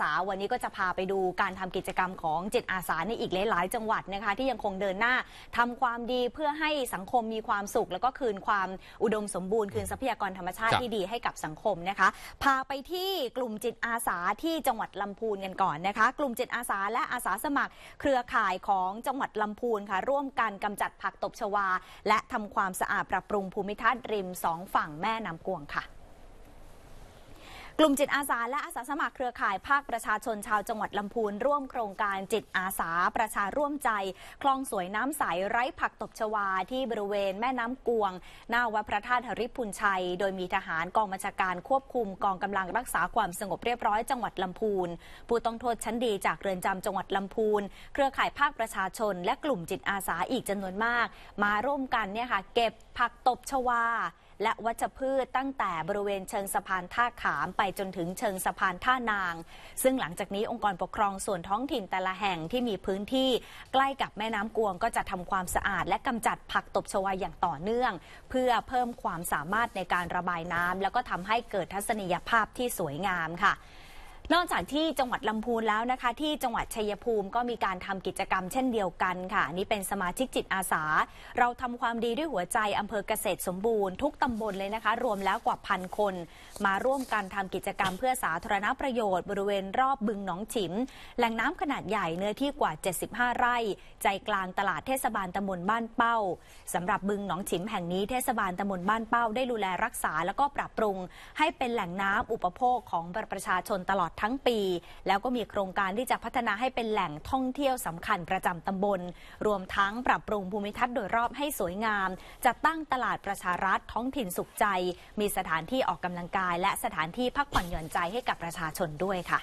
สาวันนี้ก็จะพาไปดูการทำกิจกรรมของจิตอาสาในอีกหลาย ๆ จังหวัดนะคะ ที่ยังคงเดินหน้า ทำความดีเพื่อให้สังคมมีความสุข แล้วก็คืนความอุดมสมบูรณ์ คืนทรัพยากรธรรมชาติที่ดีให้กับสังคมนะคะ พาไปที่กลุ่มจิตอาสาที่จังหวัดลำพูนกันก่อนนะคะ กลุ่มจิตอาสาและอาสาสมัครเครือข่ายของจังหวัดลำพูนค่ะ ร่วมกันกำจัดผักตบชวา และทำความสะอาดปรับปรุงภูมิทัศน์ริมสองฝั่งแม่น้ากวงค่ะกลุ่มจิตอาสาและอาสาสมัครเครือข่ายภาคประชาชนชาวจังหวัดลำพูนร่วมโครงการจิตอาสาประชาร่วมใจคลองสวยน้ำใสไร้ผักตบชวาที่บริเวณแม่น้ำกวงหน้าวัดพระธาตุหริพุนชัยโดยมีทหารกองบัญชาการควบคุมกองกำลังรักษาความสงบเรียบร้อยจังหวัดลำพูนผู้ต้องโทษชั้นดีจากเรือนจำจังหวัดลำพูนเครือข่ายภาคประชาชนและกลุ่มจิตอาสาอีกจำนวนมากมาร่วมกันเนี่ยค่ะเก็บผักตบชวาและวัชพืชตั้งแต่บริเวณเชิงสะพานท่าขามไปจนถึงเชิงสะพานท่านาง ซึ่งหลังจากนี้องค์กรปกครองส่วนท้องถิ่นแต่ละแห่งที่มีพื้นที่ ใกล้กับแม่น้ำกวงก็จะทำความสะอาดและกำจัดผักตบชวาอย่างต่อเนื่อง เพื่อเพิ่มความสามารถในการระบายน้ำแล้วก็ทำให้เกิดทัศนียภาพที่สวยงามค่ะนอกจากที่จังหวัดลำพูนแล้วนะคะ ที่จังหวัดชัยภูมิก็มีการทำกิจกรรมเช่นเดียวกันค่ะ นี่เป็นสมาชิกจิตอาสา เราทำความดีด้วยหัวใจอำเภอเกษตรสมบูรณ์ทุกตำบลเลยนะคะ รวมแล้วกว่าพันคน มาร่วมกันทำกิจกรรมเพื่อสาธารณประโยชน์ บริเวณรอบบึงหนองฉิม แหล่งน้ำขนาดใหญ่เนื้อที่กว่า 75 ไร่ ใจกลางตลาดเทศบาลตำบลบ้านเป้าสำหรับบึงหนองฉิม แห่งนี้เทศบาลตำบลบ้านเป้าได้ดูแลรักษา แล้วก็ปรับปรุง ให้เป็นแหล่งน้ำอุปโภคของประชาชนตลอดทั้งปีแล้วก็มีโครงการที่จะพัฒนาให้เป็นแหล่งท่องเที่ยวสำคัญประจำตำบล รวมทั้งปรับปรุงภูมิทัศน์โดยรอบให้สวยงาม จะตั้งตลาดประชารัฐท้องถิ่นสุขใจ มีสถานที่ออกกำลังกายและสถานที่พักผ่อนหย่อนใจให้กับประชาชนด้วยค่ะ